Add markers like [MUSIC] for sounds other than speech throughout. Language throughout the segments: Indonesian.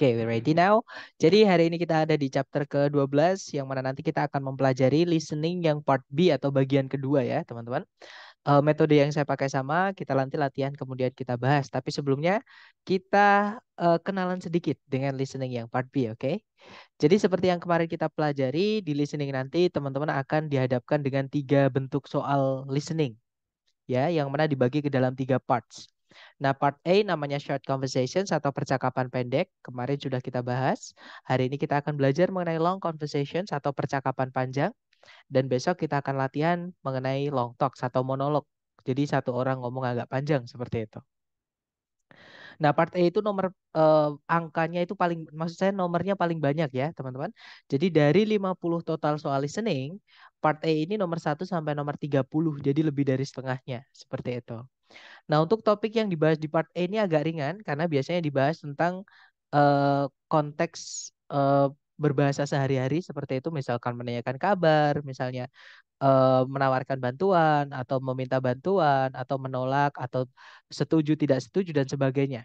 Oke, okay, we ready now. Jadi hari ini kita ada di chapter ke-12 yang mana nanti kita akan mempelajari listening yang part B atau bagian kedua ya, teman-teman. Uh, metode yang saya pakai sama, kita nanti latihan kemudian kita bahas. Tapi sebelumnya kita uh, kenalan sedikit dengan listening yang part B, oke? Okay? Jadi seperti yang kemarin kita pelajari, di listening nanti teman-teman akan dihadapkan dengan tiga bentuk soal listening. Ya, yang mana dibagi ke dalam tiga parts. Nah, part A namanya short conversations atau percakapan pendek. Kemarin sudah kita bahas. Hari ini kita akan belajar mengenai long conversations atau percakapan panjang. Dan besok kita akan latihan mengenai long talk atau monolog. Jadi satu orang ngomong agak panjang seperti itu. Nah, part A itu nomor eh, angkanya itu paling maksud saya nomornya paling banyak ya, teman-teman. Jadi dari 50 total soal listening, part A ini nomor 1 sampai nomor 30. Jadi lebih dari setengahnya, seperti itu. Nah, untuk topik yang dibahas di part A ini agak ringan karena biasanya dibahas tentang uh, konteks uh, berbahasa sehari-hari seperti itu misalkan menanyakan kabar, misalnya uh, menawarkan bantuan atau meminta bantuan atau menolak atau setuju tidak setuju dan sebagainya.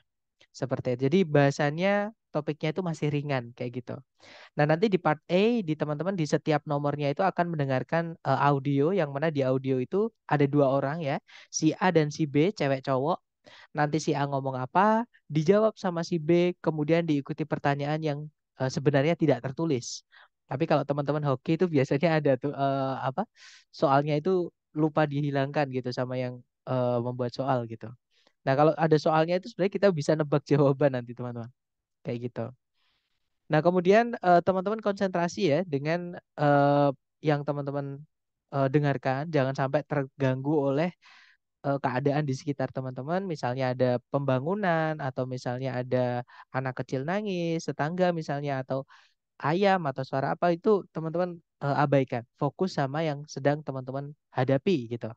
Seperti itu. Jadi bahasanya topiknya itu masih ringan kayak gitu. Nah, nanti di part A di teman-teman di setiap nomornya itu akan mendengarkan uh, audio yang mana di audio itu ada dua orang ya, si A dan si B, cewek cowok. Nanti si A ngomong apa, dijawab sama si B, kemudian diikuti pertanyaan yang uh, sebenarnya tidak tertulis. Tapi kalau teman-teman hoki itu biasanya ada tuh uh, apa? Soalnya itu lupa dihilangkan gitu sama yang uh, membuat soal gitu. Nah, kalau ada soalnya itu sebenarnya kita bisa nebak [LAUGHS] jawaban nanti, teman-teman kayak gitu. Nah, kemudian eh, teman-teman konsentrasi ya dengan eh, yang teman-teman eh, dengarkan, jangan sampai terganggu oleh keadaan di sekitar teman-teman, misalnya ada pembangunan atau misalnya ada anak kecil nangis, tetangga misalnya atau ayam atau suara apa itu teman-teman abaikan, fokus sama yang sedang teman-teman hadapi gitu.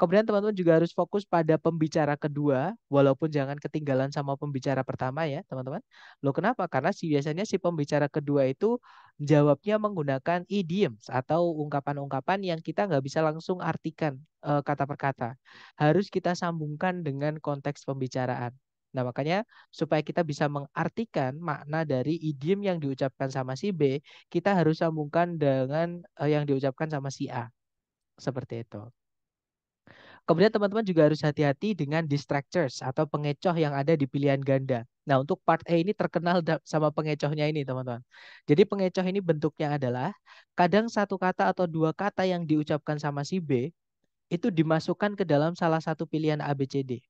Kemudian teman-teman juga harus fokus pada pembicara kedua, walaupun jangan ketinggalan sama pembicara pertama ya, teman-teman. Lo kenapa? Karena si biasanya si pembicara kedua itu jawabnya menggunakan idioms atau ungkapan-ungkapan yang kita nggak bisa langsung artikan eh, kata per kata. Harus kita sambungkan dengan konteks pembicaraan. Nah, makanya supaya kita bisa mengartikan makna dari idiom yang diucapkan sama si B, kita harus sambungkan dengan eh, yang diucapkan sama si A. Seperti itu. Kemudian teman-teman juga harus hati-hati dengan distractors atau pengecoh yang ada di pilihan ganda. Nah, untuk part A ini terkenal sama pengecohnya ini, teman-teman. Jadi pengecoh ini bentuknya adalah kadang satu kata atau dua kata yang diucapkan sama si B itu dimasukkan ke dalam salah satu pilihan ABCD.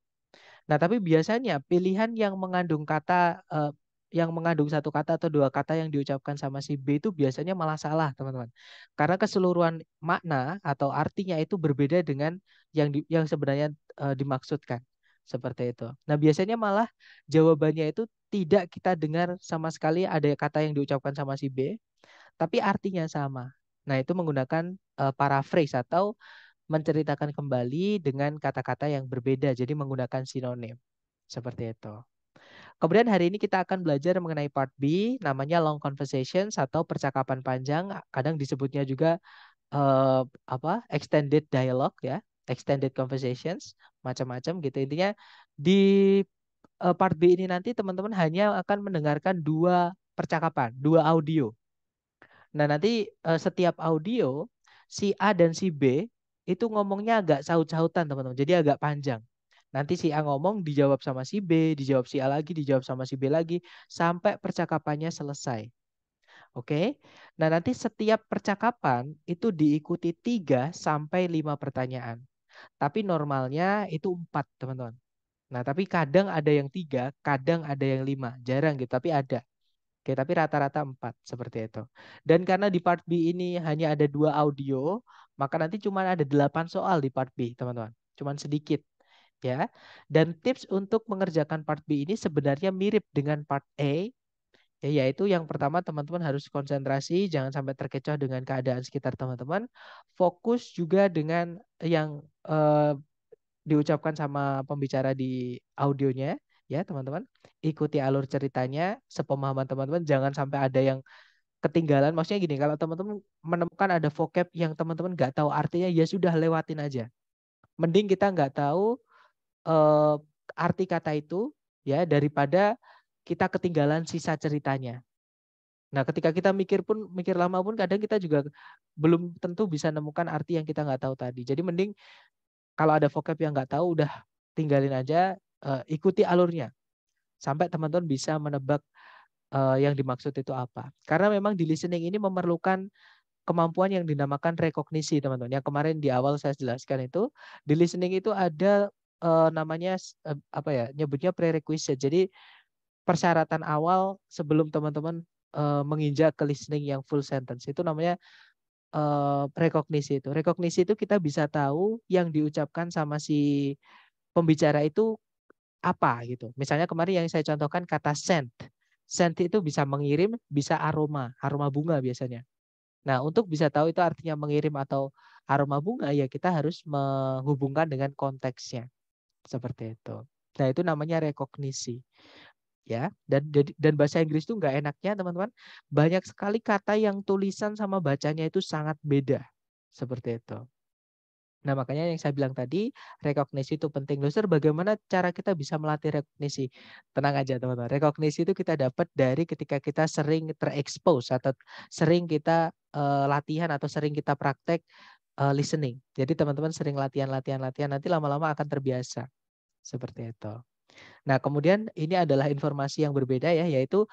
Nah, tapi biasanya pilihan yang mengandung kata eh, yang mengandung satu kata atau dua kata yang diucapkan sama si B itu biasanya malah salah, teman-teman. Karena keseluruhan makna atau artinya itu berbeda dengan yang di, yang sebenarnya e, dimaksudkan. Seperti itu. Nah, biasanya malah jawabannya itu tidak kita dengar sama sekali ada kata yang diucapkan sama si B, tapi artinya sama. Nah, itu menggunakan e, paraphrase atau menceritakan kembali dengan kata-kata yang berbeda, jadi menggunakan sinonim. Seperti itu. Kemudian hari ini kita akan belajar mengenai part B, namanya long conversations atau percakapan panjang, kadang disebutnya juga uh, apa extended dialogue ya, extended conversations, macam-macam gitu. Intinya di uh, part B ini nanti teman-teman hanya akan mendengarkan dua percakapan, dua audio. Nah nanti uh, setiap audio si A dan si B itu ngomongnya agak saut-sautan teman-teman, jadi agak panjang. Nanti si A ngomong dijawab sama si B, dijawab si A lagi, dijawab sama si B lagi sampai percakapannya selesai. Oke. Nah, nanti setiap percakapan itu diikuti 3 sampai 5 pertanyaan. Tapi normalnya itu 4, teman-teman. Nah, tapi kadang ada yang 3, kadang ada yang 5. Jarang gitu, tapi ada. Oke, tapi rata-rata 4 seperti itu. Dan karena di part B ini hanya ada dua audio, maka nanti cuma ada 8 soal di part B, teman-teman. Cuman sedikit ya. Dan tips untuk mengerjakan part B ini sebenarnya mirip dengan part A, ya, yaitu yang pertama teman-teman harus konsentrasi, jangan sampai terkecoh dengan keadaan sekitar teman-teman, fokus juga dengan yang eh, diucapkan sama pembicara di audionya, ya teman-teman. Ikuti alur ceritanya, sepemahaman teman-teman, jangan sampai ada yang ketinggalan. Maksudnya gini, kalau teman-teman menemukan ada vocab yang teman-teman nggak tahu artinya, ya sudah lewatin aja. Mending kita nggak tahu eh, arti kata itu ya daripada kita ketinggalan sisa ceritanya. Nah, ketika kita mikir pun mikir lama pun kadang kita juga belum tentu bisa nemukan arti yang kita nggak tahu tadi. Jadi mending kalau ada vocab yang nggak tahu udah tinggalin aja, eh, ikuti alurnya sampai teman-teman bisa menebak uh, yang dimaksud itu apa. Karena memang di listening ini memerlukan kemampuan yang dinamakan rekognisi, teman-teman. Yang kemarin di awal saya jelaskan itu, di listening itu ada eh, namanya uh, apa ya nyebutnya prerequisite. Jadi persyaratan awal sebelum teman-teman uh, menginjak ke listening yang full sentence itu namanya uh, rekognisi itu. Rekognisi itu kita bisa tahu yang diucapkan sama si pembicara itu apa gitu. Misalnya kemarin yang saya contohkan kata scent. Scent itu bisa mengirim, bisa aroma, aroma bunga biasanya. Nah, untuk bisa tahu itu artinya mengirim atau aroma bunga ya kita harus menghubungkan dengan konteksnya seperti itu. Nah itu namanya rekognisi ya dan dan bahasa Inggris itu nggak enaknya teman-teman banyak sekali kata yang tulisan sama bacanya itu sangat beda seperti itu nah makanya yang saya bilang tadi rekognisi itu penting loser bagaimana cara kita bisa melatih rekognisi tenang aja teman-teman rekognisi itu kita dapat dari ketika kita sering terekspos atau sering kita uh, latihan atau sering kita praktek uh, listening. Jadi teman-teman sering latihan-latihan-latihan nanti lama-lama akan terbiasa. Seperti itu. Nah, kemudian ini adalah informasi yang berbeda ya, yaitu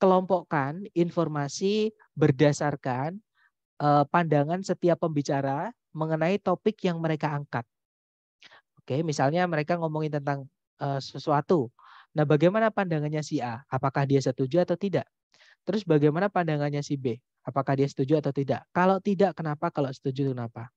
kelompokkan informasi berdasarkan uh, pandangan setiap pembicara mengenai topik yang mereka angkat. Oke, misalnya mereka ngomongin tentang uh, sesuatu. Nah, bagaimana pandangannya si A? Apakah dia setuju atau tidak? Terus bagaimana pandangannya si B? Apakah dia setuju atau tidak? Kalau tidak, kenapa? Kalau setuju, kenapa?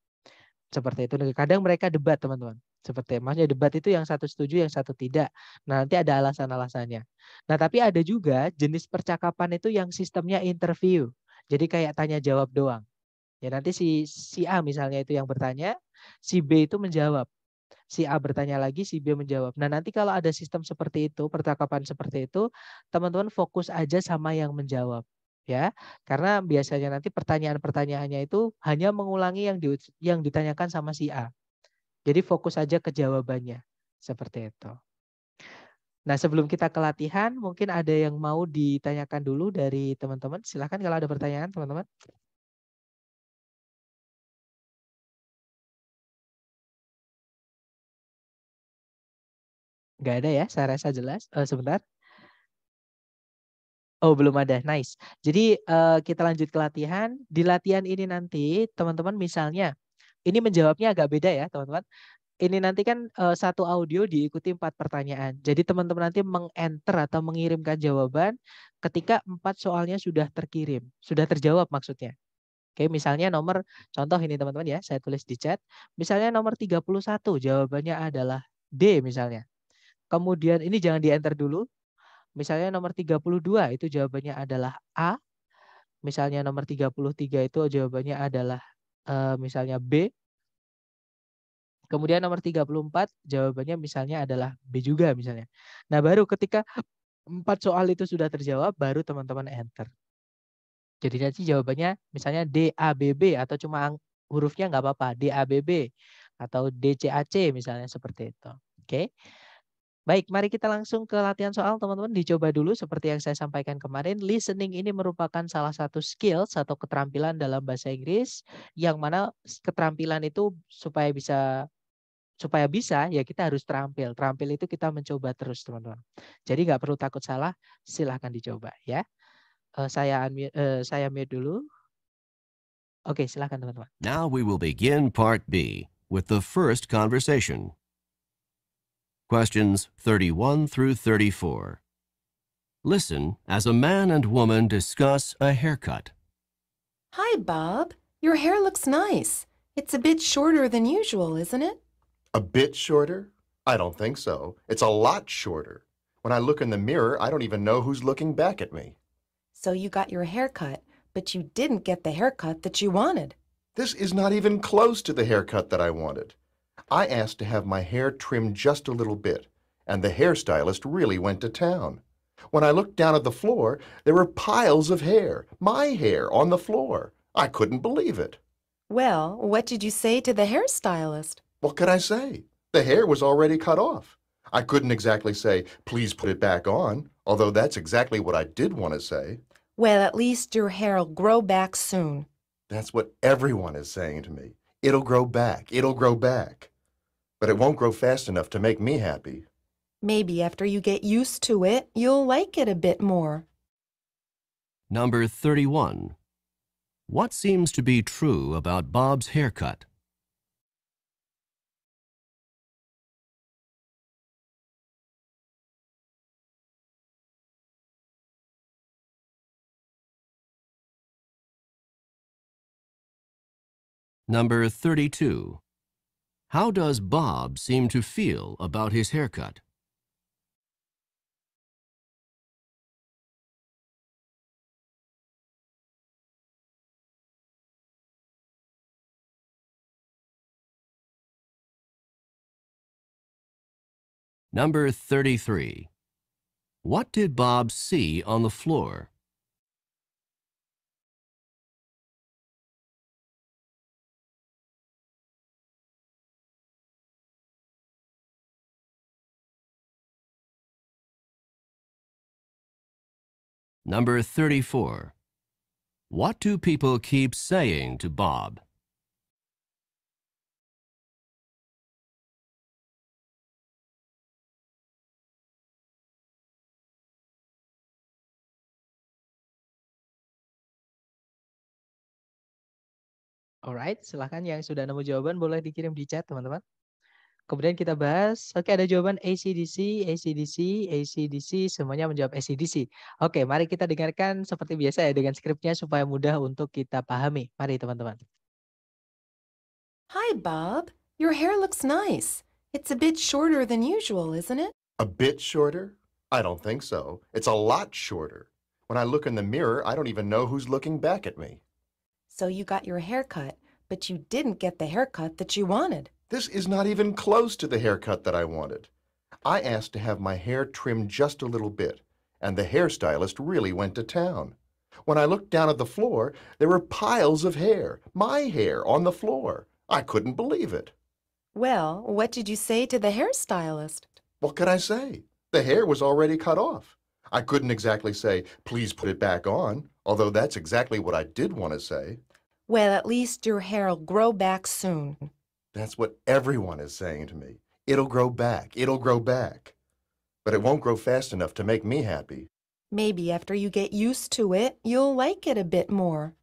Seperti itu. Kadang mereka debat, teman-teman. Seperti maksudnya debat itu yang satu setuju, yang satu tidak. Nah, nanti ada alasan-alasannya. Nah, tapi ada juga jenis percakapan itu yang sistemnya interview. Jadi kayak tanya jawab doang. Ya nanti si si A misalnya itu yang bertanya, si B itu menjawab. Si A bertanya lagi, si B menjawab. Nah, nanti kalau ada sistem seperti itu, percakapan seperti itu, teman-teman fokus aja sama yang menjawab ya karena biasanya nanti pertanyaan-pertanyaannya itu hanya mengulangi yang di, yang ditanyakan sama si A jadi fokus saja ke jawabannya seperti itu nah sebelum kita ke latihan mungkin ada yang mau ditanyakan dulu dari teman-teman silahkan kalau ada pertanyaan teman-teman Gak ada ya, saya rasa jelas. Uh, sebentar. Oh, belum ada. Nice. Jadi uh, kita lanjut ke latihan. Di latihan ini nanti teman-teman misalnya ini menjawabnya agak beda ya, teman-teman. Ini nanti kan uh, satu audio diikuti empat pertanyaan. Jadi teman-teman nanti mengenter atau mengirimkan jawaban ketika empat soalnya sudah terkirim, sudah terjawab maksudnya. Oke, misalnya nomor contoh ini teman-teman ya, saya tulis di chat. Misalnya nomor 31 jawabannya adalah D misalnya. Kemudian ini jangan di enter dulu, Misalnya nomor 32 itu jawabannya adalah A. Misalnya nomor 33 itu jawabannya adalah uh, misalnya B. Kemudian nomor 34 jawabannya misalnya adalah B juga misalnya. Nah, baru ketika empat soal itu sudah terjawab baru teman-teman enter. Jadi nanti jawabannya misalnya D A B B atau cuma hurufnya nggak apa-apa D A B B atau D C A C misalnya seperti itu. Oke. Okay? Baik, mari kita langsung ke latihan soal teman-teman. Dicoba dulu seperti yang saya sampaikan kemarin, listening ini merupakan salah satu skill atau keterampilan dalam bahasa Inggris yang mana keterampilan itu supaya bisa supaya bisa ya kita harus terampil. Terampil itu kita mencoba terus teman-teman. Jadi nggak perlu takut salah, silahkan dicoba ya. Uh, saya unmute, eh, saya mute dulu. Oke, silahkan teman-teman. Now we will begin part B with the first conversation. questions 31 through 34. Listen as a man and woman discuss a haircut. Hi, Bob. Your hair looks nice. It's a bit shorter than usual, isn't it? A bit shorter? I don't think so. It's a lot shorter. When I look in the mirror, I don't even know who's looking back at me. So you got your haircut, but you didn't get the haircut that you wanted. This is not even close to the haircut that I wanted. I asked to have my hair trimmed just a little bit, and the hairstylist really went to town. When I looked down at the floor, there were piles of hair, my hair, on the floor. I couldn't believe it. Well, what did you say to the hairstylist? What could I say? The hair was already cut off. I couldn't exactly say, please put it back on, although that's exactly what I did want to say. Well, at least your hair'll grow back soon. That's what everyone is saying to me. It'll grow back. It'll grow back but it won't grow fast enough to make me happy. Maybe after you get used to it, you'll like it a bit more. Number 31. What seems to be true about Bob's haircut? Number 32. How does Bob seem to feel about his haircut? Number 33. What did Bob see on the floor? Number 34. What do people keep saying to Bob? Alright, silahkan yang sudah nemu jawaban boleh dikirim di chat teman-teman. Kemudian kita bahas, oke ada jawaban ACDC, ACDC, ACDC, semuanya menjawab ACDC. Oke, mari kita dengarkan seperti biasa ya dengan skripnya supaya mudah untuk kita pahami. Mari teman-teman. Hi Bob, your hair looks nice. It's a bit shorter than usual, isn't it? A bit shorter? I don't think so. It's a lot shorter. When I look in the mirror, I don't even know who's looking back at me. So you got your hair cut, but you didn't get the haircut that you wanted. This is not even close to the haircut that I wanted. I asked to have my hair trimmed just a little bit, and the hairstylist really went to town. When I looked down at the floor, there were piles of hair, my hair, on the floor. I couldn't believe it. Well, what did you say to the hairstylist? What could I say? The hair was already cut off. I couldn't exactly say, please put it back on, although that's exactly what I did want to say. Well, at least your hair'll grow back soon. That's what everyone is saying to me. It'll grow back. It'll grow back. But it won't grow fast enough to make me happy. Maybe after you get used to it, you'll like it a bit more.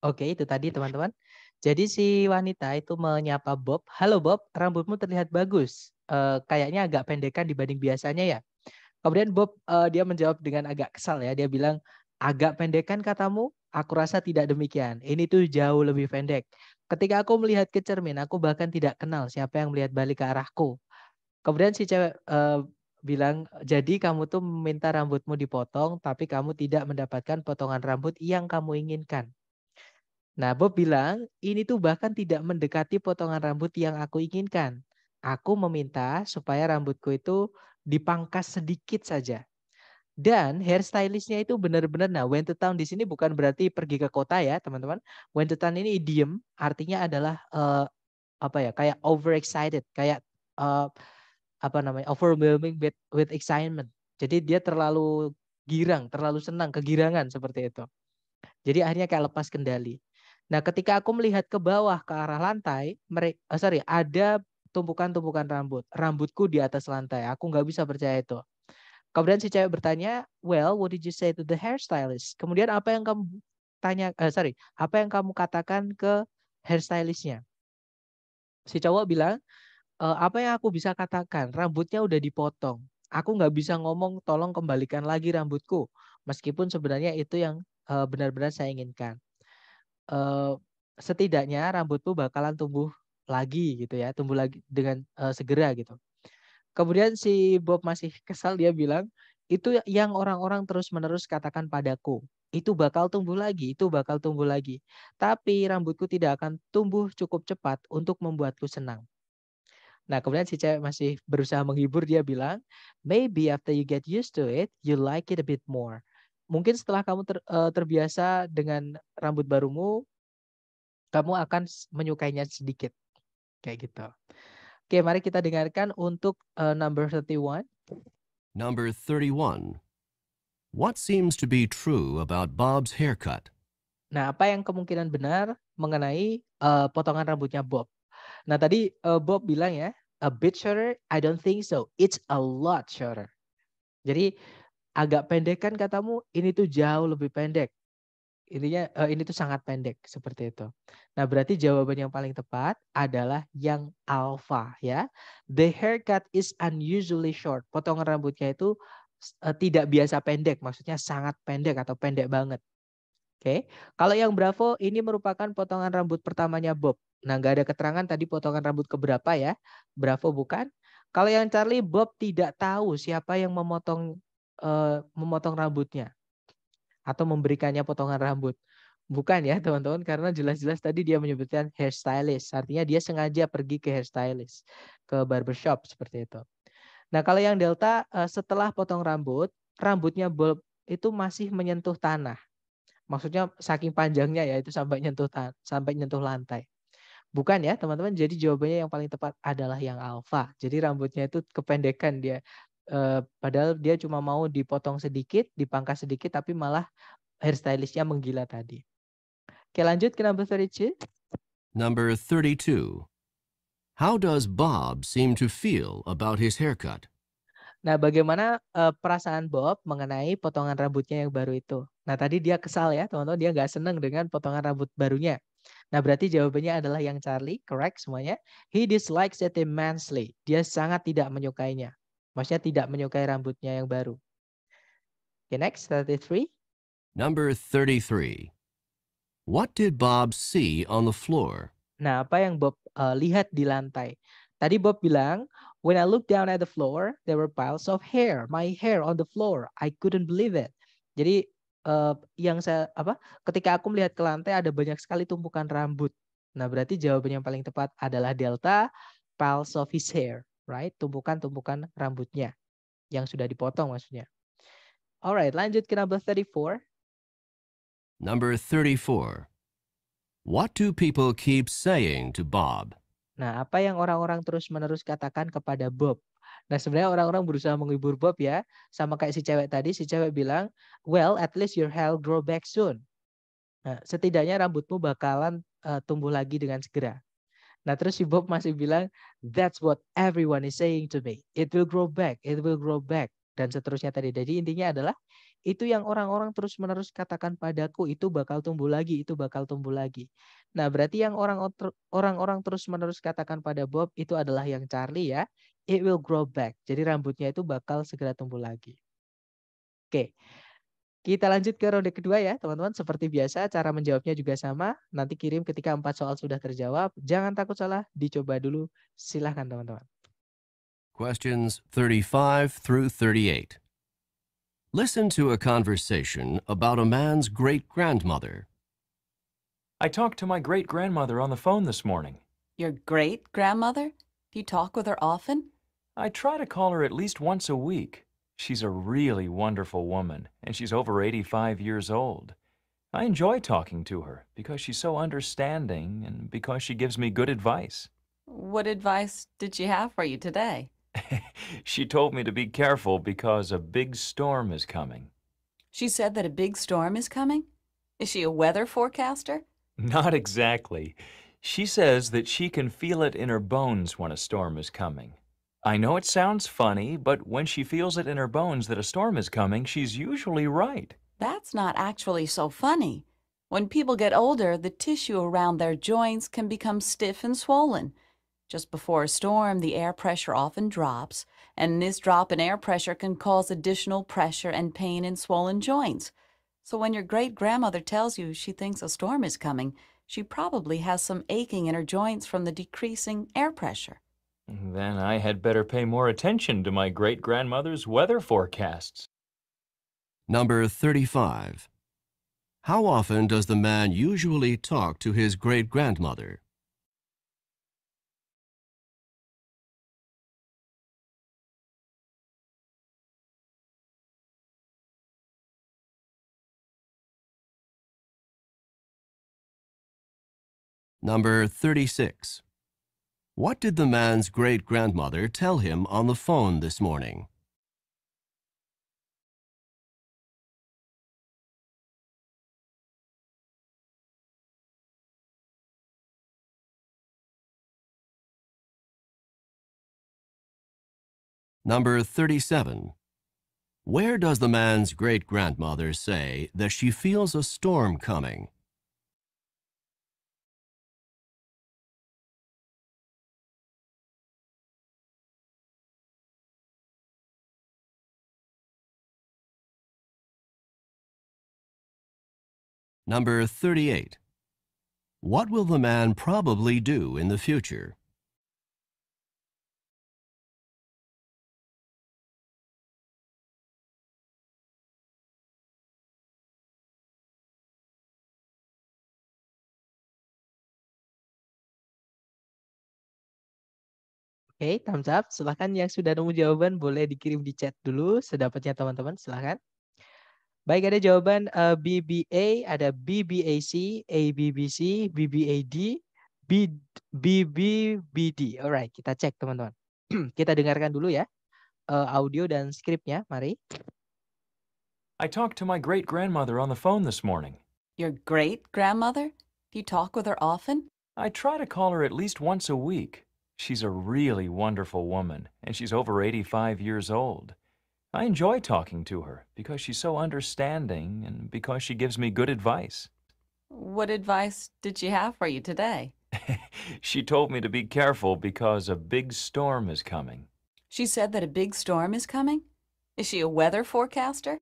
Oke, okay, itu tadi teman-teman. Jadi si wanita itu menyapa Bob. Halo Bob, rambutmu terlihat bagus. Uh, kayaknya agak pendekan dibanding biasanya ya. Kemudian Bob uh, dia menjawab dengan agak kesal ya. Dia bilang, agak pendekan katamu? Aku rasa tidak demikian. Ini tuh jauh lebih pendek. Ketika aku melihat ke cermin, aku bahkan tidak kenal siapa yang melihat balik ke arahku. Kemudian si cewek uh, bilang, "Jadi kamu tuh minta rambutmu dipotong, tapi kamu tidak mendapatkan potongan rambut yang kamu inginkan." Nah, Bob bilang, "Ini tuh bahkan tidak mendekati potongan rambut yang aku inginkan. Aku meminta supaya rambutku itu dipangkas sedikit saja." Dan hairstylistnya itu benar-benar nah went to town di sini bukan berarti pergi ke kota ya teman-teman. Went to town ini idiom artinya adalah uh, apa ya kayak over excited kayak uh, apa namanya overwhelming with, with excitement. Jadi dia terlalu girang, terlalu senang, kegirangan seperti itu. Jadi akhirnya kayak lepas kendali. Nah, ketika aku melihat ke bawah ke arah lantai, mereka, oh eh, sorry, ada tumpukan-tumpukan rambut. Rambutku di atas lantai. Aku nggak bisa percaya itu. Kemudian si cewek bertanya, well, what did you say to the hairstylist? Kemudian apa yang kamu tanya, eh, sorry, apa yang kamu katakan ke hairstylistnya? Si cowok bilang, e, apa yang aku bisa katakan? Rambutnya udah dipotong. Aku nggak bisa ngomong, tolong kembalikan lagi rambutku. Meskipun sebenarnya itu yang eh, benar-benar uh, saya inginkan. Uh, setidaknya rambutku bakalan tumbuh lagi gitu ya, tumbuh lagi dengan uh, segera gitu. Kemudian si Bob masih kesal dia bilang, itu yang orang-orang terus-menerus katakan padaku. Itu bakal tumbuh lagi, itu bakal tumbuh lagi. Tapi rambutku tidak akan tumbuh cukup cepat untuk membuatku senang. Nah, kemudian si cewek masih berusaha menghibur dia bilang, "Maybe after you get used to it, you like it a bit more." Mungkin setelah kamu ter, uh, terbiasa dengan rambut barumu, kamu akan menyukainya sedikit. Kayak gitu. Oke, mari kita dengarkan untuk uh, number 31. Number 31. What seems to be true about Bob's haircut? Nah, apa yang kemungkinan benar mengenai uh, potongan rambutnya Bob? Nah, tadi uh, Bob bilang ya, a bit shorter, I don't think so. It's a lot shorter. Jadi, agak pendek kan katamu, ini tuh jauh lebih pendek intinya uh, ini tuh sangat pendek seperti itu. Nah, berarti jawaban yang paling tepat adalah yang alpha ya. The haircut is unusually short. Potongan rambutnya itu uh, tidak biasa pendek, maksudnya sangat pendek atau pendek banget. Oke. Okay. Kalau yang Bravo ini merupakan potongan rambut pertamanya Bob. Nah, nggak ada keterangan tadi potongan rambut keberapa ya. Bravo bukan. Kalau yang Charlie, Bob tidak tahu siapa yang memotong uh, memotong rambutnya atau memberikannya potongan rambut. Bukan ya teman-teman, karena jelas-jelas tadi dia menyebutkan hairstylist. Artinya dia sengaja pergi ke hairstylist, ke barbershop seperti itu. Nah kalau yang delta eh, setelah potong rambut, rambutnya bulb itu masih menyentuh tanah. Maksudnya saking panjangnya ya itu sampai nyentuh sampai nyentuh lantai. Bukan ya teman-teman. Jadi jawabannya yang paling tepat adalah yang alfa. Jadi rambutnya itu kependekan dia eh, padahal dia cuma mau dipotong sedikit, dipangkas sedikit, tapi malah hairstylistnya menggila tadi. Oke lanjut ke number 32. Number 32. How does Bob seem to feel about his haircut? Nah, bagaimana uh, perasaan Bob mengenai potongan rambutnya yang baru itu? Nah, tadi dia kesal ya, teman-teman. Dia nggak seneng dengan potongan rambut barunya. Nah, berarti jawabannya adalah yang Charlie, correct semuanya. He dislikes it immensely. Dia sangat tidak menyukainya. Maksudnya tidak menyukai rambutnya yang baru. Okay, next, 33. Number 33. What did Bob see on the floor? Nah, apa yang Bob uh, lihat di lantai? Tadi Bob bilang, when I looked down at the floor, there were piles of hair, my hair on the floor. I couldn't believe it. Jadi uh, yang saya apa? Ketika aku melihat ke lantai ada banyak sekali tumpukan rambut. Nah, berarti jawaban yang paling tepat adalah delta piles of his hair right? Tumpukan-tumpukan rambutnya yang sudah dipotong maksudnya. Alright, lanjut ke number 34. Number 34. What do people keep saying to Bob? Nah, apa yang orang-orang terus-menerus katakan kepada Bob? Nah, sebenarnya orang-orang berusaha menghibur Bob ya. Sama kayak si cewek tadi, si cewek bilang, well, at least your hair grow back soon. Nah, setidaknya rambutmu bakalan uh, tumbuh lagi dengan segera. Nah terus si Bob masih bilang, that's what everyone is saying to me. It will grow back, it will grow back. Dan seterusnya tadi. Jadi intinya adalah, itu yang orang-orang terus-menerus katakan padaku, itu bakal tumbuh lagi, itu bakal tumbuh lagi. Nah berarti yang orang-orang terus-menerus katakan pada Bob, itu adalah yang Charlie ya. It will grow back. Jadi rambutnya itu bakal segera tumbuh lagi. Oke, okay. Kita lanjut ke ronde kedua ya, teman-teman. Seperti biasa, cara menjawabnya juga sama. Nanti kirim ketika empat soal sudah terjawab. Jangan takut salah, dicoba dulu. Silahkan, teman-teman. Questions 35 through 38. Listen to a conversation about a man's great-grandmother. I talked to my great-grandmother on the phone this morning. Your great-grandmother? Do you talk with her often? I try to call her at least once a week. She's a really wonderful woman, and she's over 85 years old. I enjoy talking to her because she's so understanding and because she gives me good advice. What advice did she have for you today? [LAUGHS] she told me to be careful because a big storm is coming. She said that a big storm is coming? Is she a weather forecaster? Not exactly. She says that she can feel it in her bones when a storm is coming. I know it sounds funny, but when she feels it in her bones that a storm is coming, she's usually right. That's not actually so funny. When people get older, the tissue around their joints can become stiff and swollen. Just before a storm, the air pressure often drops, and this drop in air pressure can cause additional pressure and pain in swollen joints. So when your great grandmother tells you she thinks a storm is coming, she probably has some aching in her joints from the decreasing air pressure. Then I had better pay more attention to my great grandmother's weather forecasts. Number 35. How often does the man usually talk to his great grandmother? Number 36. What did the man's great-grandmother tell him on the phone this morning? Number 37. Where does the man's great-grandmother say that she feels a storm coming? Number 38. What will the man probably do in the future? Oke, thumbs up. Silahkan yang sudah nemu jawaban boleh dikirim di chat dulu sedapatnya teman-teman. Silahkan. Baik, ada jawaban uh, eh, BBA, ada BBAC, ABBC, BBAD, B, BBBD. Alright, kita cek teman-teman. [CLEARS THROAT] kita dengarkan dulu ya uh, audio dan skripnya. Mari. I talked to my great grandmother on the phone this morning. Your great grandmother? Do you talk with her often? I try to call her at least once a week. She's a really wonderful woman, and she's over 85 years old. I enjoy talking to her because she's so understanding and because she gives me good advice. What advice did she have for you today? [LAUGHS] she told me to be careful because a big storm is coming. She said that a big storm is coming? Is she a weather forecaster?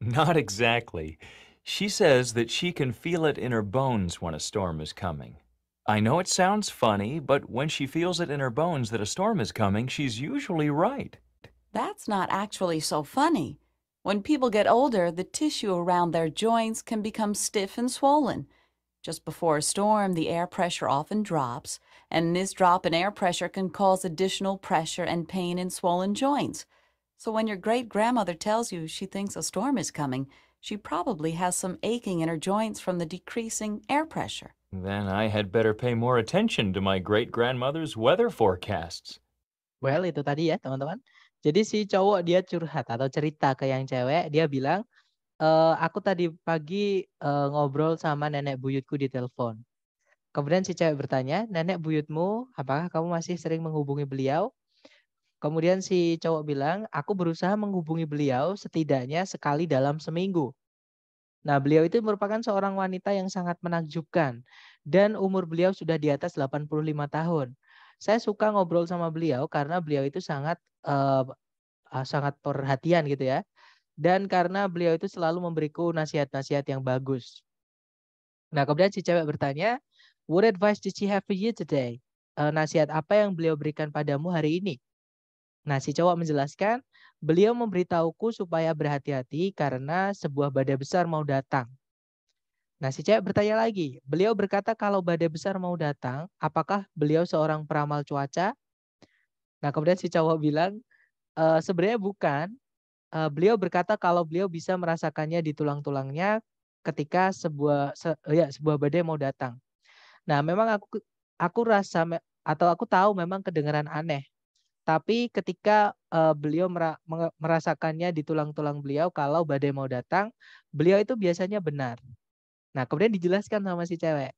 Not exactly. She says that she can feel it in her bones when a storm is coming. I know it sounds funny, but when she feels it in her bones that a storm is coming, she's usually right. That's not actually so funny. When people get older, the tissue around their joints can become stiff and swollen. Just before a storm, the air pressure often drops, and this drop in air pressure can cause additional pressure and pain in swollen joints. So when your great grandmother tells you she thinks a storm is coming, she probably has some aching in her joints from the decreasing air pressure. Then I had better pay more attention to my great grandmother's weather forecasts. Well, itu tadi ya, teman-teman. Jadi si cowok dia curhat atau cerita ke yang cewek, dia bilang, e, aku tadi pagi e, ngobrol sama nenek buyutku di telepon. Kemudian si cewek bertanya, nenek buyutmu, apakah kamu masih sering menghubungi beliau? Kemudian si cowok bilang, aku berusaha menghubungi beliau setidaknya sekali dalam seminggu. Nah, beliau itu merupakan seorang wanita yang sangat menakjubkan dan umur beliau sudah di atas 85 tahun. Saya suka ngobrol sama beliau karena beliau itu sangat uh, sangat perhatian gitu ya. Dan karena beliau itu selalu memberiku nasihat-nasihat yang bagus. Nah, kemudian si cewek bertanya, "What advice did she have for you today?" Uh, nasihat apa yang beliau berikan padamu hari ini? Nah, si cowok menjelaskan, beliau memberitahuku supaya berhati-hati karena sebuah badai besar mau datang. Nah, si cewek bertanya lagi. Beliau berkata kalau badai besar mau datang, apakah beliau seorang peramal cuaca? Nah, kemudian si cowok bilang, e, sebenarnya bukan. E, beliau berkata kalau beliau bisa merasakannya di tulang-tulangnya ketika sebuah se, ya sebuah badai mau datang. Nah, memang aku aku rasa atau aku tahu memang kedengaran aneh. Tapi ketika uh, beliau merasakannya di tulang-tulang beliau kalau badai mau datang, beliau itu biasanya benar. Nah, kemudian dijelaskan sama si cewek.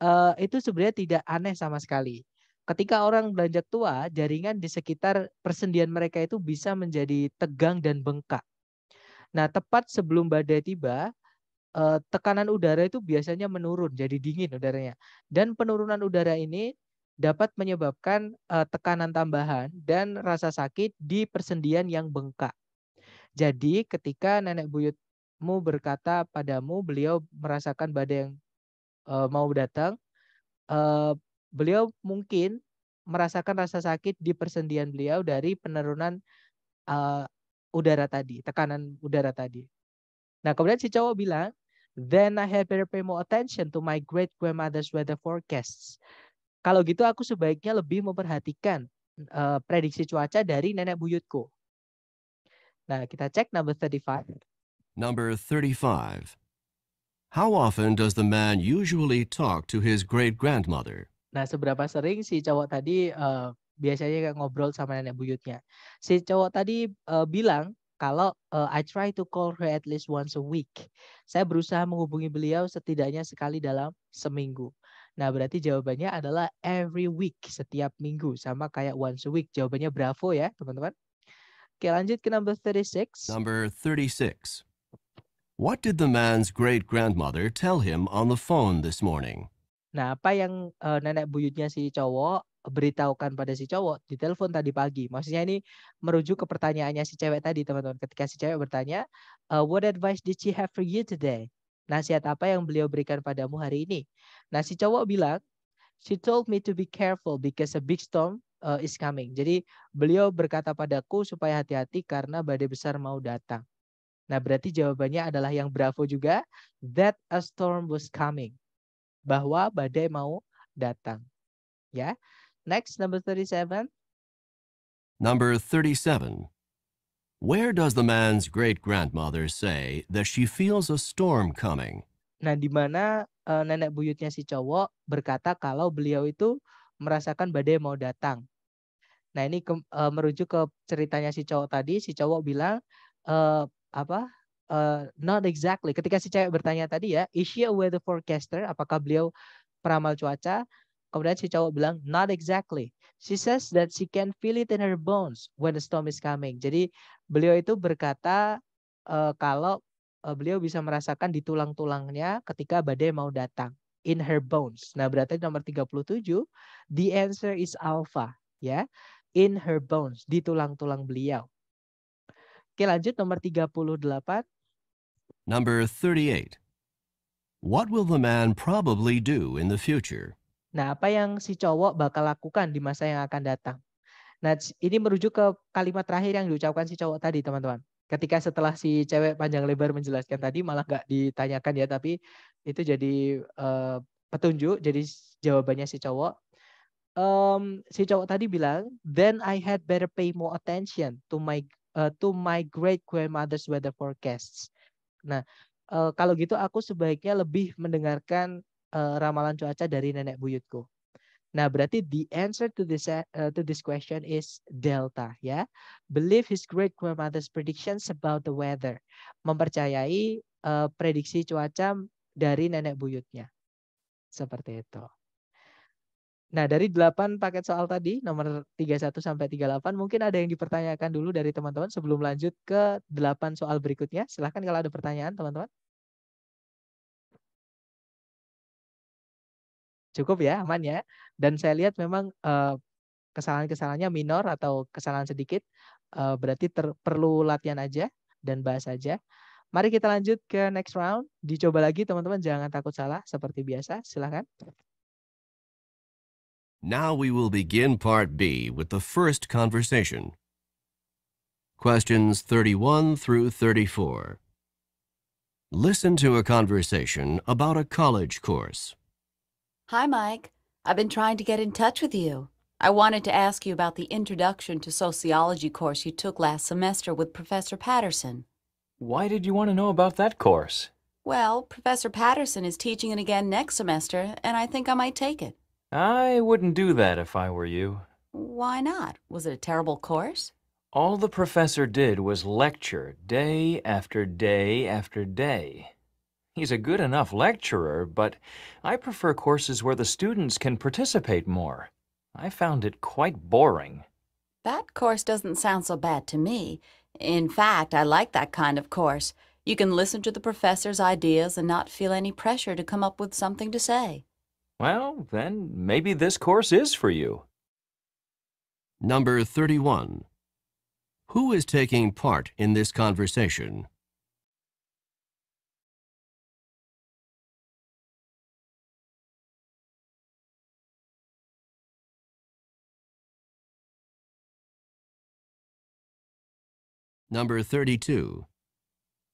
Uh, itu sebenarnya tidak aneh sama sekali. Ketika orang beranjak tua, jaringan di sekitar persendian mereka itu bisa menjadi tegang dan bengkak. Nah, tepat sebelum badai tiba, eh, tekanan udara itu biasanya menurun, jadi dingin udaranya. Dan penurunan udara ini dapat menyebabkan eh, tekanan tambahan dan rasa sakit di persendian yang bengkak. Jadi, ketika nenek buyut mu berkata padamu beliau merasakan badai yang uh, mau datang uh, beliau mungkin merasakan rasa sakit di persendian beliau dari penurunan uh, udara tadi tekanan udara tadi nah kemudian si cowok bilang then I had better pay more attention to my great grandmother's weather forecasts kalau gitu aku sebaiknya lebih memperhatikan uh, prediksi cuaca dari nenek buyutku nah kita cek number 35 Number 35. How often does the man usually talk to his great-grandmother? Nah, seberapa sering si cowok tadi uh, biasanya ngobrol sama nenek buyutnya. Si cowok tadi uh, bilang kalau uh, I try to call her at least once a week. Saya berusaha menghubungi beliau setidaknya sekali dalam seminggu. Nah, berarti jawabannya adalah every week, setiap minggu. Sama kayak once a week. Jawabannya bravo ya, teman-teman. Oke, lanjut ke number 36. Number 36. What did the man's great-grandmother tell him on the phone this morning? Nah, apa yang uh, nenek buyutnya si cowok beritahukan pada si cowok di telepon tadi pagi. Maksudnya ini merujuk ke pertanyaannya si cewek tadi, teman-teman. Ketika si cewek bertanya, uh, what advice did she have for you today? Nasihat apa yang beliau berikan padamu hari ini? Nah, si cowok bilang, she told me to be careful because a big storm uh, is coming. Jadi, beliau berkata padaku supaya hati-hati karena badai besar mau datang. Nah, berarti jawabannya adalah yang bravo juga. That a storm was coming. Bahwa badai mau datang. Ya. Next, number 37. Number 37. Where does the man's great-grandmother say that she feels a storm coming? Nah, di mana uh, nenek buyutnya si cowok berkata kalau beliau itu merasakan badai mau datang. Nah, ini ke, uh, merujuk ke ceritanya si cowok tadi. Si cowok bilang, uh, apa uh, not exactly ketika si cewek bertanya tadi ya is she a weather forecaster apakah beliau peramal cuaca kemudian si cowok bilang not exactly she says that she can feel it in her bones when the storm is coming jadi beliau itu berkata uh, kalau uh, beliau bisa merasakan di tulang-tulangnya ketika badai mau datang in her bones nah berarti nomor 37 the answer is alpha ya in her bones di tulang-tulang beliau Oke, lanjut nomor 38. Number 38. What will the man probably do in the future? Nah, apa yang si cowok bakal lakukan di masa yang akan datang? Nah, ini merujuk ke kalimat terakhir yang diucapkan si cowok tadi, teman-teman. Ketika setelah si cewek panjang lebar menjelaskan tadi, malah gak ditanyakan ya, tapi itu jadi uh, petunjuk, jadi jawabannya si cowok. Um, si cowok tadi bilang, then I had better pay more attention to my uh, to my great grandmother's weather forecasts. Nah, uh, kalau gitu aku sebaiknya lebih mendengarkan uh, ramalan cuaca dari nenek buyutku. Nah, berarti the answer to this uh, to this question is delta ya. Believe his great grandmother's predictions about the weather. Mempercayai uh, prediksi cuaca dari nenek buyutnya. Seperti itu. Nah, dari 8 paket soal tadi, nomor 31 sampai 38, mungkin ada yang dipertanyakan dulu dari teman-teman sebelum lanjut ke 8 soal berikutnya. Silahkan kalau ada pertanyaan, teman-teman. Cukup ya, aman ya. Dan saya lihat memang eh, kesalahan-kesalahannya minor atau kesalahan sedikit. Eh, berarti ter perlu latihan aja dan bahas aja. Mari kita lanjut ke next round. Dicoba lagi, teman-teman. Jangan takut salah, seperti biasa. Silahkan. Now we will begin Part B with the first conversation. Questions 31 through 34. Listen to a conversation about a college course. Hi, Mike. I've been trying to get in touch with you. I wanted to ask you about the Introduction to Sociology course you took last semester with Professor Patterson. Why did you want to know about that course? Well, Professor Patterson is teaching it again next semester, and I think I might take it. I wouldn't do that if I were you. Why not? Was it a terrible course? All the professor did was lecture day after day after day. He's a good enough lecturer, but I prefer courses where the students can participate more. I found it quite boring. That course doesn't sound so bad to me. In fact, I like that kind of course. You can listen to the professor's ideas and not feel any pressure to come up with something to say. Well, then maybe this course is for you. Number 31. Who is taking part in this conversation? Number 32.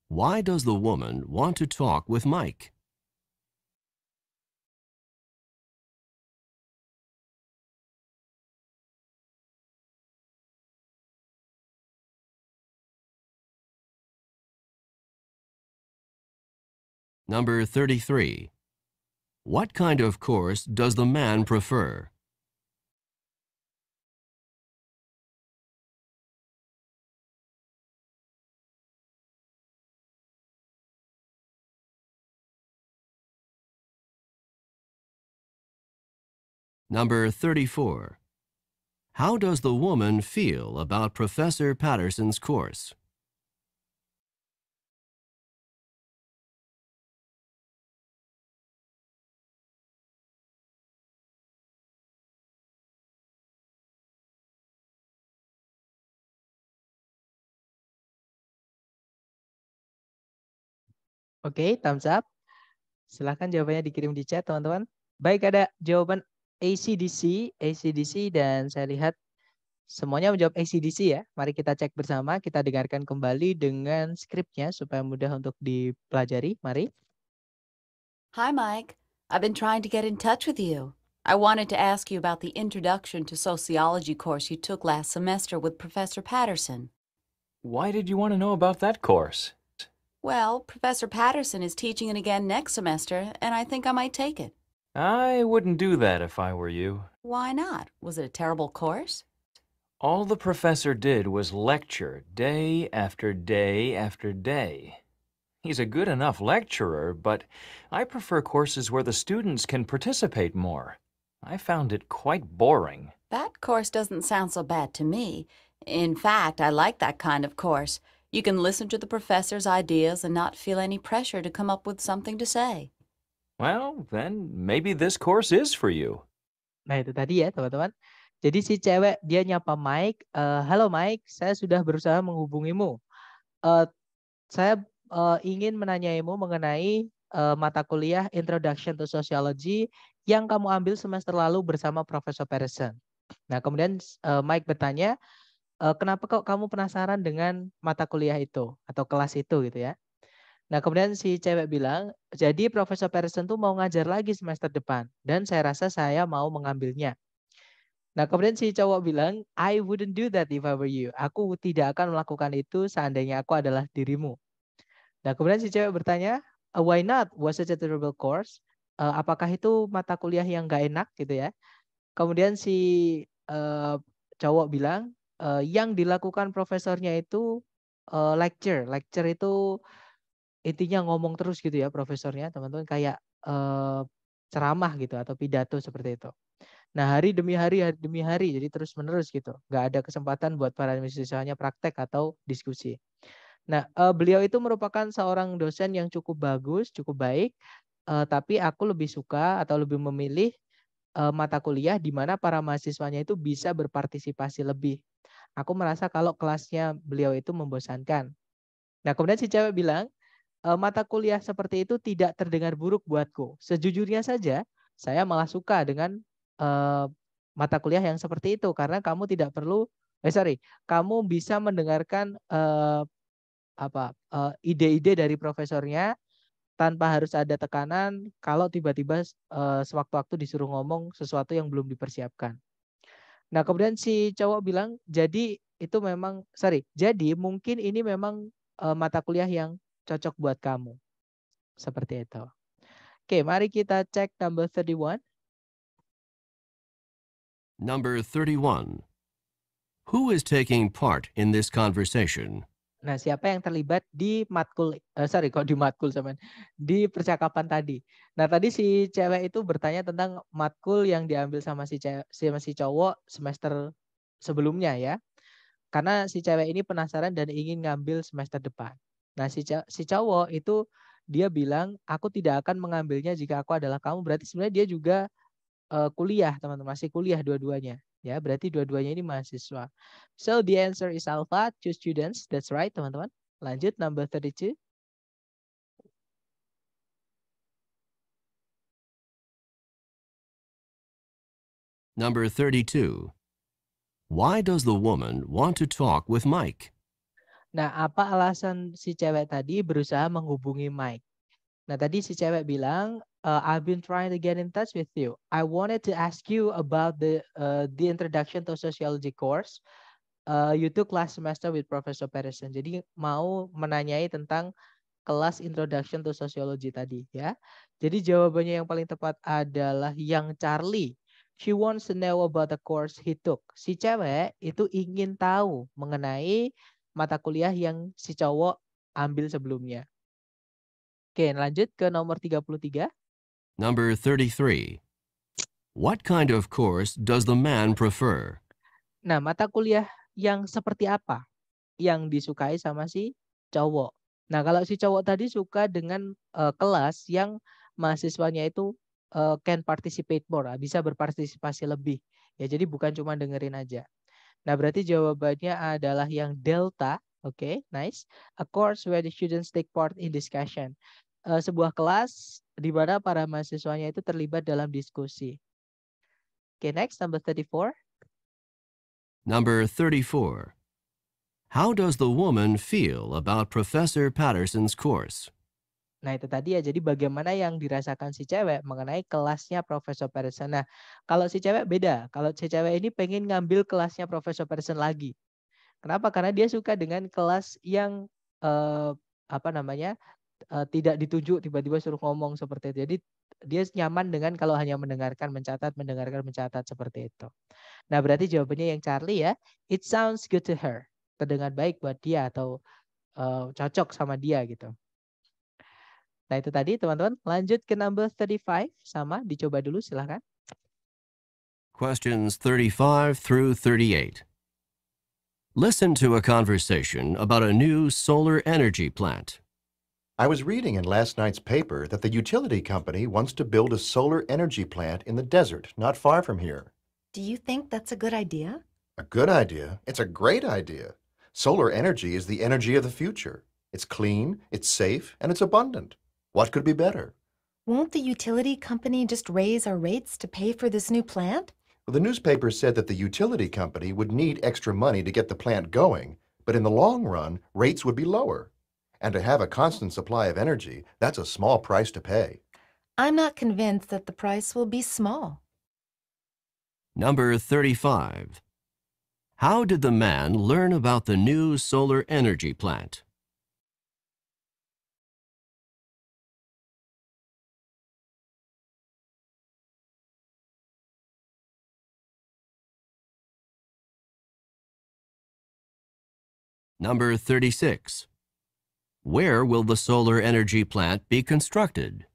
Why does the woman want to talk with Mike? Number 33. What kind of course does the man prefer? Number 34. How does the woman feel about Professor Patterson's course? Oke, okay, thumbs up. Silahkan jawabannya dikirim di chat, teman-teman. Baik, ada jawaban ACDC, ACDC, dan saya lihat semuanya menjawab ACDC ya. Mari kita cek bersama, kita dengarkan kembali dengan skripnya supaya mudah untuk dipelajari. Mari. Hi, Mike. I've been trying to get in touch with you. I wanted to ask you about the Introduction to Sociology course you took last semester with Professor Patterson. Why did you want to know about that course? Well, Professor Patterson is teaching it again next semester, and I think I might take it. I wouldn't do that if I were you. Why not? Was it a terrible course? All the professor did was lecture day after day after day. He's a good enough lecturer, but I prefer courses where the students can participate more. I found it quite boring. That course doesn't sound so bad to me. In fact, I like that kind of course. You can listen to the professor's ideas and not feel any pressure to come up with something to say. Well, then maybe this course is for you. Nah, itu tadi ya, teman-teman. Jadi si cewek dia nyapa Mike, uh, "Halo Mike, saya sudah berusaha menghubungimu. Uh, saya uh, ingin menanyaimu mengenai uh, mata kuliah Introduction to Sociology yang kamu ambil semester lalu bersama Profesor Patterson." Nah, kemudian uh, Mike bertanya, e, kenapa kok kamu penasaran dengan mata kuliah itu atau kelas itu gitu ya. Nah kemudian si cewek bilang, jadi Profesor Patterson tuh mau ngajar lagi semester depan dan saya rasa saya mau mengambilnya. Nah, kemudian si cowok bilang, I wouldn't do that if I were you. Aku tidak akan melakukan itu seandainya aku adalah dirimu. Nah, kemudian si cewek bertanya, eh, why not? Was it a terrible course? Uh, apakah itu mata kuliah yang gak enak gitu ya? Kemudian si uh, cowok bilang, uh, yang dilakukan profesornya itu uh, lecture. Lecture itu intinya ngomong terus gitu ya profesornya, teman-teman kayak uh, ceramah gitu atau pidato seperti itu. Nah, hari demi hari, hari demi hari, jadi terus-menerus gitu. Gak ada kesempatan buat para mahasiswanya praktek atau diskusi. Nah, uh, beliau itu merupakan seorang dosen yang cukup bagus, cukup baik, uh, tapi aku lebih suka atau lebih memilih uh, mata kuliah di mana para mahasiswanya itu bisa berpartisipasi lebih Aku merasa kalau kelasnya beliau itu membosankan. Nah, kemudian si cewek bilang, e, mata kuliah seperti itu tidak terdengar buruk buatku. Sejujurnya saja, saya malah suka dengan e, mata kuliah yang seperti itu karena kamu tidak perlu eh sorry, kamu bisa mendengarkan e, apa e, ide-ide dari profesornya tanpa harus ada tekanan kalau tiba-tiba e, sewaktu-waktu disuruh ngomong sesuatu yang belum dipersiapkan. Nah, kemudian si cowok bilang, "Jadi itu memang sorry. Jadi mungkin ini memang uh, mata kuliah yang cocok buat kamu." Seperti itu. Oke, mari kita cek number 31. Number 31. Who is taking part in this conversation? Nah, siapa yang terlibat di matkul uh, sorry kok di matkul sama di percakapan tadi. Nah, tadi si cewek itu bertanya tentang matkul yang diambil sama si cewek, sama si cowok semester sebelumnya ya. Karena si cewek ini penasaran dan ingin ngambil semester depan. Nah, si si cowok itu dia bilang aku tidak akan mengambilnya jika aku adalah kamu. Berarti sebenarnya dia juga uh, kuliah, teman-teman, masih kuliah dua-duanya. Ya, berarti dua-duanya ini mahasiswa. So the answer is alpha, two students. That's right, teman-teman. Lanjut, number 32. Number 32. Why does the woman want to talk with Mike? Nah, apa alasan si cewek tadi berusaha menghubungi Mike? Nah tadi si cewek bilang, uh, I've been trying to get in touch with you. I wanted to ask you about the uh, the introduction to sociology course uh, you took last semester with Professor Patterson. Jadi mau menanyai tentang kelas introduction to sociology tadi ya. Jadi jawabannya yang paling tepat adalah yang Charlie. She wants to know about the course he took. Si cewek itu ingin tahu mengenai mata kuliah yang si cowok ambil sebelumnya. Oke, lanjut ke nomor 33. Number 33. What kind of course does the man prefer? Nah, mata kuliah yang seperti apa yang disukai sama si cowok? Nah, kalau si cowok tadi suka dengan uh, kelas yang mahasiswanya itu uh, can participate more, ah, bisa berpartisipasi lebih. Ya, jadi bukan cuma dengerin aja. Nah, berarti jawabannya adalah yang delta Oke, okay, nice. A course where the students take part in discussion uh, sebuah kelas di mana para mahasiswanya itu terlibat dalam diskusi. Okay, next number 34. Number 34. How does the woman feel about Professor Patterson's course? Nah, itu tadi ya. Jadi bagaimana yang dirasakan si cewek mengenai kelasnya Profesor Patterson. Nah, kalau si cewek beda. Kalau si cewek ini pengen ngambil kelasnya Profesor Patterson lagi. Kenapa? Karena dia suka dengan kelas yang eh, apa namanya? Eh, tidak dituju tiba-tiba suruh ngomong seperti itu. Jadi dia nyaman dengan kalau hanya mendengarkan, mencatat, mendengarkan, mencatat seperti itu. Nah, berarti jawabannya yang Charlie ya, it sounds good to her. Terdengar baik buat dia atau uh, cocok sama dia gitu. Nah, itu tadi teman-teman. Lanjut ke number 35 sama dicoba dulu silahkan. Questions 35 through 38. Listen to a conversation about a new solar energy plant I was reading in last night's paper that the utility company wants to build a solar energy plant in the desert not far from here. Do you think that's a good idea? A good idea? It's a great idea. Solar energy is the energy of the future. It's clean, it's safe, and it's abundant. What could be better? Won't the utility company just raise our rates to pay for this new plant? Well, the newspaper said that the utility company would need extra money to get the plant going, but in the long run, rates would be lower. And to have a constant supply of energy, that's a small price to pay. I'm not convinced that the price will be small. Number 35. How did the man learn about the new solar energy plant? Number 36. Where will the solar energy plant be constructed?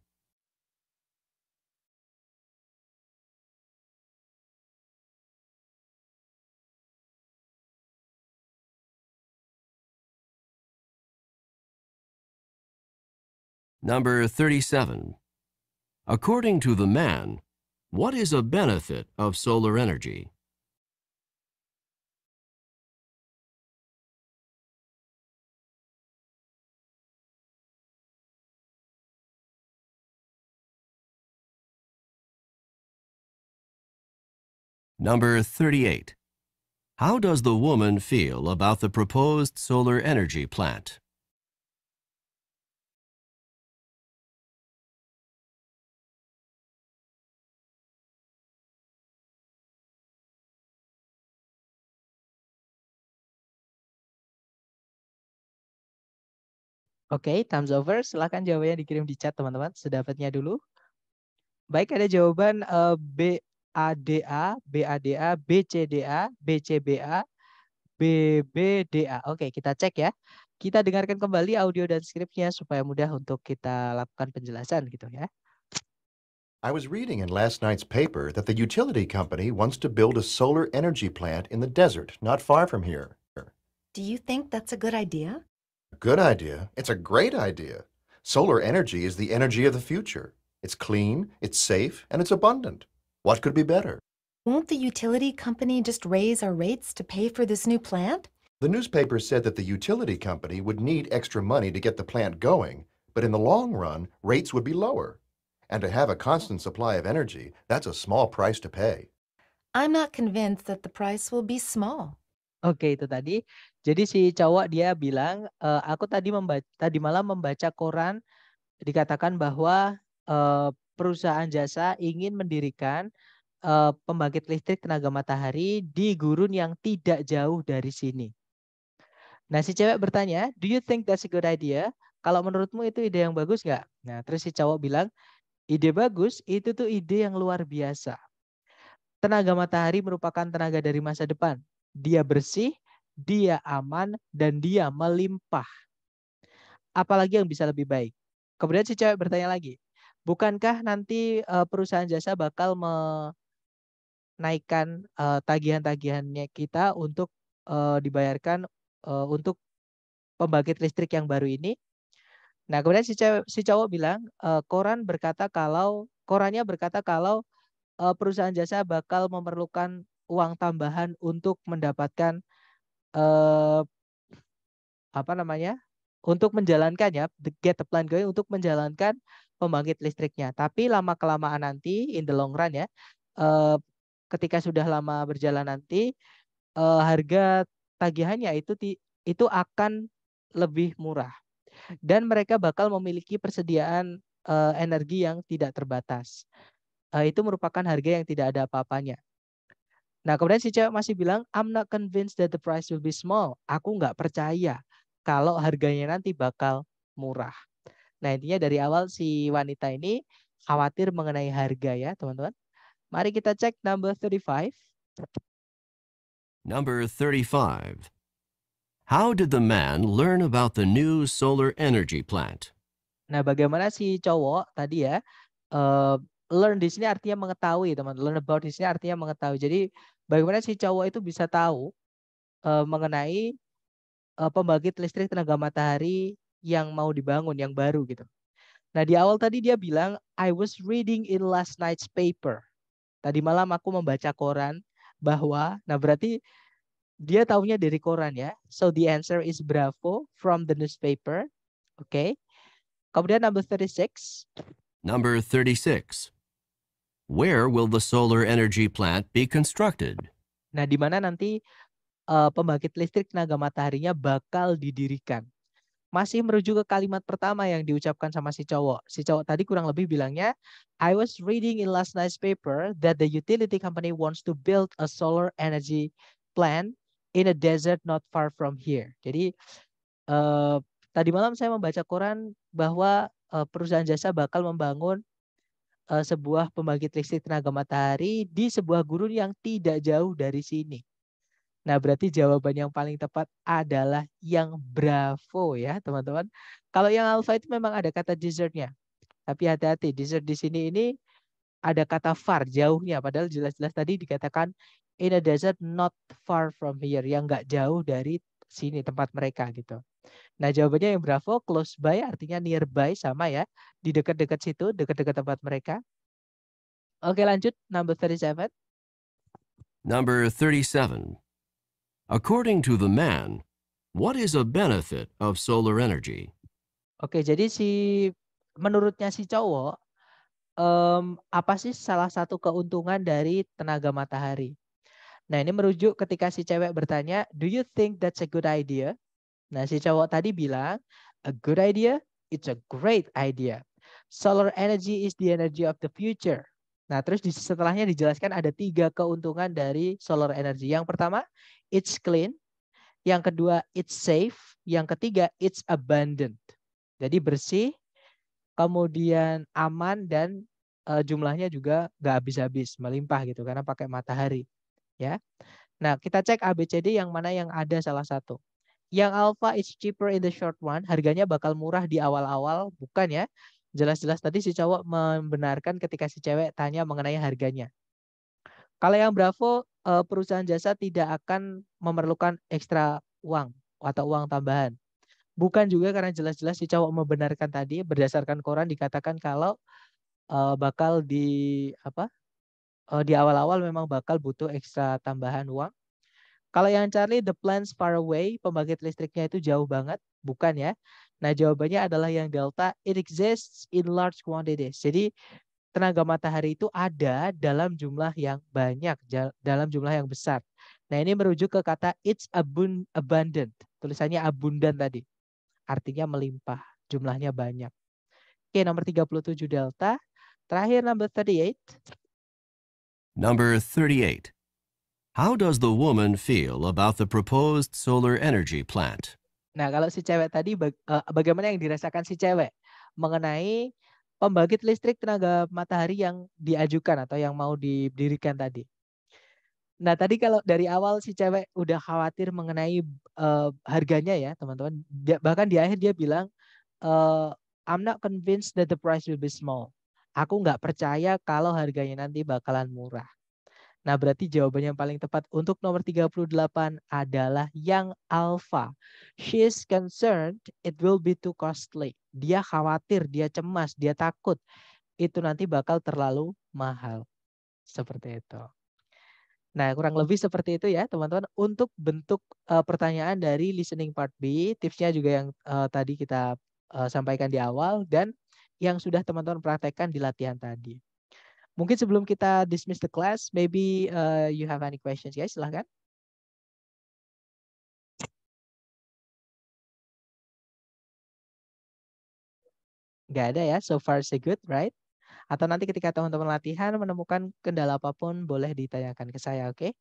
Number 37. According to the man, what is a benefit of solar energy? Number 38. How does the woman feel about the proposed solar energy plant? Oke, okay, time's over. Silahkan jawabannya dikirim di chat, teman-teman. Sedapatnya dulu. Baik, ada jawaban uh, B ADA, BADA, BCDA, BCBA, BBDA. Oke, kita cek ya. Kita dengarkan kembali audio dan skripnya supaya mudah untuk kita lakukan penjelasan gitu ya. I was reading in last night's paper that the utility company wants to build a solar energy plant in the desert not far from here. Do you think that's a good idea? Good idea. It's a great idea. Solar energy is the energy of the future. It's clean, it's safe, and it's abundant. What could be better? Won't the utility company just raise our rates to pay for this new plant? The newspaper said that the utility company would need extra money to get the plant going, but in the long run, rates would be lower. And to have a constant supply of energy, that's a small price to pay. I'm not convinced that the price will be small. Oke, okay, itu tadi. Jadi si cowok dia bilang, e, eh, aku tadi membaca, tadi malam membaca koran dikatakan bahwa e, eh, perusahaan jasa ingin mendirikan uh, pembangkit listrik tenaga matahari di gurun yang tidak jauh dari sini. Nah, si cewek bertanya, do you think that's a good idea? Kalau menurutmu itu ide yang bagus nggak? Nah, terus si cowok bilang, ide bagus, itu tuh ide yang luar biasa. Tenaga matahari merupakan tenaga dari masa depan. Dia bersih, dia aman, dan dia melimpah. Apalagi yang bisa lebih baik. Kemudian si cewek bertanya lagi, bukankah nanti uh, perusahaan jasa bakal menaikkan uh, tagihan-tagihannya kita untuk uh, dibayarkan uh, untuk pembangkit listrik yang baru ini? Nah, kemudian si cowok, si cowok bilang uh, koran berkata kalau korannya berkata kalau uh, perusahaan jasa bakal memerlukan uang tambahan untuk mendapatkan uh, apa namanya? untuk menjalankan ya, the, get the plan going untuk menjalankan pembangkit listriknya. Tapi lama kelamaan nanti in the long run ya, eh, ketika sudah lama berjalan nanti eh, harga tagihannya itu itu akan lebih murah dan mereka bakal memiliki persediaan eh, energi yang tidak terbatas. itu merupakan harga yang tidak ada apa-apanya. Nah, kemudian si cewek masih bilang, I'm not convinced that the price will be small. Aku nggak percaya kalau harganya nanti bakal murah. Nah, intinya dari awal si wanita ini khawatir mengenai harga ya, teman-teman. Mari kita cek number 35. Number 35. How did the man learn about the new solar energy plant? Nah, bagaimana si cowok tadi ya, uh, learn di sini artinya mengetahui, teman. Learn about di sini artinya mengetahui. Jadi, bagaimana si cowok itu bisa tahu uh, mengenai uh, pembangkit listrik tenaga matahari yang mau dibangun, yang baru gitu. Nah di awal tadi dia bilang, I was reading in last night's paper. Tadi malam aku membaca koran bahwa, nah berarti dia tahunya dari koran ya. So the answer is Bravo from the newspaper. Oke. Okay. Kemudian number 36. Number 36. Where will the solar energy plant be constructed? Nah, di mana nanti uh, pembangkit listrik tenaga mataharinya bakal didirikan? masih merujuk ke kalimat pertama yang diucapkan sama si cowok. Si cowok tadi kurang lebih bilangnya, I was reading in last night's paper that the utility company wants to build a solar energy plant in a desert not far from here. Jadi uh, tadi malam saya membaca koran bahwa uh, perusahaan jasa bakal membangun uh, sebuah pembangkit listrik tenaga matahari di sebuah gurun yang tidak jauh dari sini. Nah, berarti jawaban yang paling tepat adalah yang bravo ya, teman-teman. Kalau yang alpha itu memang ada kata dessertnya. Tapi hati-hati, dessert di sini ini ada kata far, jauhnya. Padahal jelas-jelas tadi dikatakan in a desert not far from here, yang nggak jauh dari sini tempat mereka gitu. Nah, jawabannya yang bravo close by artinya nearby sama ya, di dekat-dekat situ, dekat-dekat tempat mereka. Oke, lanjut number 37. Number 37. According to the man, what is a benefit of solar energy? Oke, jadi si menurutnya si cowok um, apa sih salah satu keuntungan dari tenaga matahari? Nah, ini merujuk ketika si cewek bertanya, "Do you think that's a good idea?" Nah, si cowok tadi bilang, "A good idea, it's a great idea. Solar energy is the energy of the future." Nah, terus di, setelahnya dijelaskan ada tiga keuntungan dari solar energy. Yang pertama, it's clean. Yang kedua, it's safe. Yang ketiga, it's abundant. Jadi bersih, kemudian aman dan e, jumlahnya juga nggak habis-habis, melimpah gitu karena pakai matahari. Ya. Nah, kita cek ABCD yang mana yang ada salah satu. Yang alpha is cheaper in the short run. harganya bakal murah di awal-awal, bukan ya? Jelas-jelas tadi si cowok membenarkan ketika si cewek tanya mengenai harganya. Kalau yang Bravo, eh, perusahaan jasa tidak akan memerlukan ekstra uang atau uang tambahan. Bukan juga karena jelas-jelas si cowok membenarkan tadi berdasarkan koran dikatakan kalau eh, bakal di apa? Eh, di awal-awal memang bakal butuh ekstra tambahan uang. Kalau yang Charlie, the plans far away, pembangkit listriknya itu jauh banget, bukan ya? Nah, jawabannya adalah yang delta, it exists in large quantities. Jadi, tenaga matahari itu ada dalam jumlah yang banyak, dalam jumlah yang besar. Nah, ini merujuk ke kata it's abundant. Tulisannya abundant tadi. Artinya melimpah, jumlahnya banyak. Oke, nomor 37 delta. Terakhir number 38. Number 38. How does the woman feel about the proposed solar energy plant? Nah, kalau si cewek tadi eh, bagaimana yang dirasakan si cewek mengenai pembangkit listrik tenaga matahari yang diajukan atau yang mau didirikan tadi. Nah, tadi kalau dari awal si cewek udah khawatir mengenai uh, harganya ya, teman-teman. Bahkan di akhir dia bilang uh, I'm not convinced that the price will be small. Aku nggak percaya kalau harganya nanti bakalan murah. Nah, berarti jawaban yang paling tepat untuk nomor 38 adalah yang alpha. She is concerned it will be too costly. Dia khawatir, dia cemas, dia takut. Itu nanti bakal terlalu mahal. Seperti itu. Nah, kurang lebih seperti itu ya, teman-teman. Untuk bentuk uh, pertanyaan dari listening part B, tipsnya juga yang uh, tadi kita uh, sampaikan di awal dan yang sudah teman-teman praktekkan di latihan tadi. Mungkin sebelum kita dismiss the class, maybe uh, you have any questions guys, silahkan. Gak ada ya, so far so good, right? Atau nanti ketika teman-teman latihan menemukan kendala apapun, boleh ditanyakan ke saya, oke? Okay?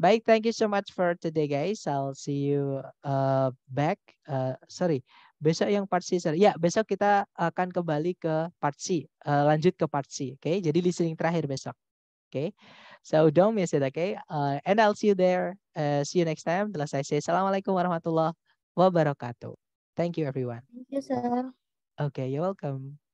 Baik, thank you so much for today guys. I'll see you uh, back. Uh, sorry, besok yang part C. Sorry. Ya, besok kita akan kembali ke part C. Uh, lanjut ke part C. Oke, okay? jadi listening terakhir besok. Oke, okay? so don't miss it. Oke, okay? uh, eh, and I'll see you there. Uh, see you next time. setelah saya say, Assalamualaikum warahmatullahi wabarakatuh. Thank you everyone. Thank you, sir. Okay, you're welcome.